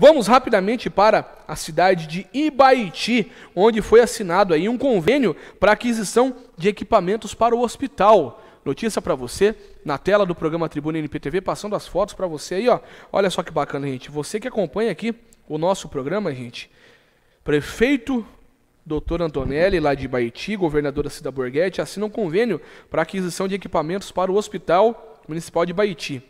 vamos rapidamente para a cidade de Ibaiti, onde foi assinado aí um convênio para aquisição de equipamentos para o hospital. Notícia para você na tela do programa Tribuna NPTV, passando as fotos para você aí, ó. Olha só que bacana, gente. Você que acompanha aqui o nosso programa, gente. Prefeito Doutor Antonelli, lá de Baiti, governadora Cida Borghetti, assina um convênio para aquisição de equipamentos para o Hospital Municipal de Baiti.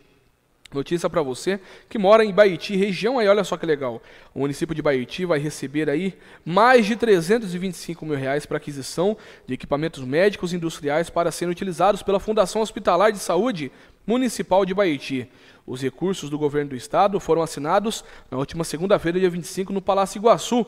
Notícia para você que mora em Baiti, região aí, olha só que legal. O município de Baiti vai receber aí mais de 325 mil reais para aquisição de equipamentos médicos e industriais para serem utilizados pela Fundação Hospitalar de Saúde Municipal de Baiti. Os recursos do governo do estado foram assinados na última segunda-feira, dia 25, no Palácio Iguaçu,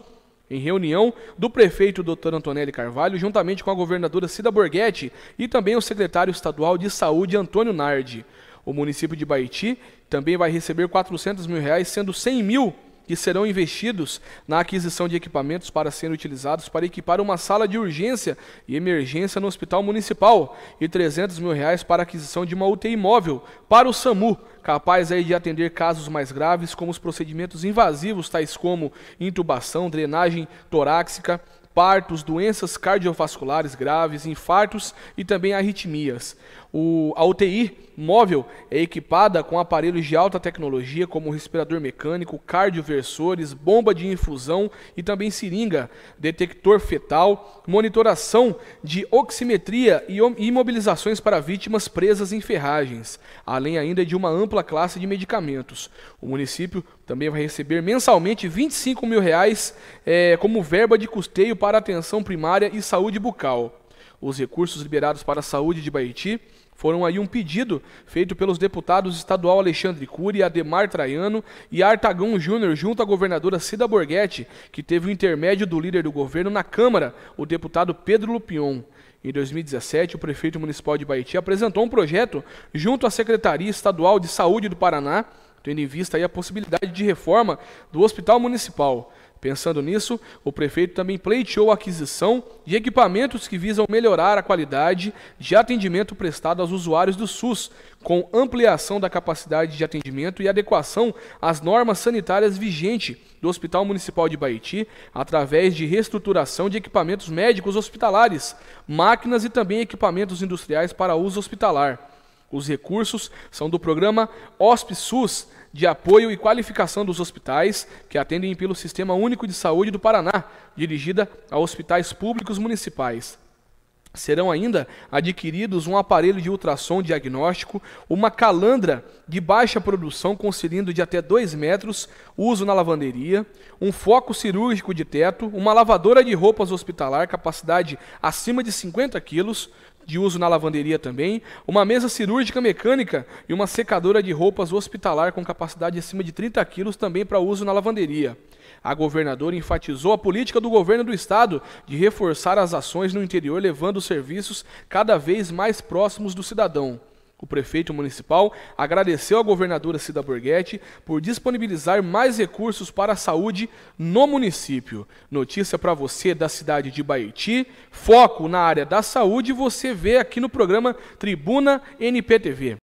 em reunião do prefeito Dr. Antonelli Carvalho, juntamente com a governadora Cida Borghetti e também o secretário estadual de Saúde Antônio Nardi. O município de Baiti também vai receber 400 mil reais, sendo 100 mil que serão investidos na aquisição de equipamentos para serem utilizados para equipar uma sala de urgência e emergência no Hospital Municipal e 300 mil reais para aquisição de uma UTI móvel para o SAMU, capaz aí de atender casos mais graves como os procedimentos invasivos tais como intubação, drenagem torácica partos, doenças cardiovasculares graves, infartos e também arritmias. O, a UTI móvel é equipada com aparelhos de alta tecnologia como respirador mecânico, cardioversores, bomba de infusão e também seringa, detector fetal, monitoração de oximetria e imobilizações para vítimas presas em ferragens, além ainda de uma ampla classe de medicamentos. O município também vai receber mensalmente 25 mil reais é, como verba de custeio para atenção primária e saúde bucal. Os recursos liberados para a saúde de Baiti foram aí um pedido feito pelos deputados estadual Alexandre Cury, Ademar Traiano e Artagão Júnior, junto à governadora Cida Borghetti, que teve o intermédio do líder do governo na Câmara, o deputado Pedro Lupion. Em 2017, o prefeito municipal de Baiti apresentou um projeto junto à Secretaria Estadual de Saúde do Paraná, tendo em vista a possibilidade de reforma do hospital municipal. Pensando nisso, o prefeito também pleiteou a aquisição de equipamentos que visam melhorar a qualidade de atendimento prestado aos usuários do SUS, com ampliação da capacidade de atendimento e adequação às normas sanitárias vigentes do Hospital Municipal de Baiti, através de reestruturação de equipamentos médicos hospitalares, máquinas e também equipamentos industriais para uso hospitalar. Os recursos são do programa HOSP-SUS, de apoio e qualificação dos hospitais que atendem pelo Sistema Único de Saúde do Paraná, dirigida a hospitais públicos municipais. Serão ainda adquiridos um aparelho de ultrassom diagnóstico, uma calandra de baixa produção com cilindro de até 2 metros, uso na lavanderia, um foco cirúrgico de teto, uma lavadora de roupas hospitalar, capacidade acima de 50 quilos, de uso na lavanderia também, uma mesa cirúrgica mecânica e uma secadora de roupas hospitalar com capacidade acima de 30 quilos também para uso na lavanderia. A governadora enfatizou a política do governo do estado de reforçar as ações no interior, levando serviços cada vez mais próximos do cidadão. O prefeito municipal agradeceu à governadora Cida Borghetti por disponibilizar mais recursos para a saúde no município. Notícia para você da cidade de Baiti, foco na área da saúde, você vê aqui no programa Tribuna NPTV.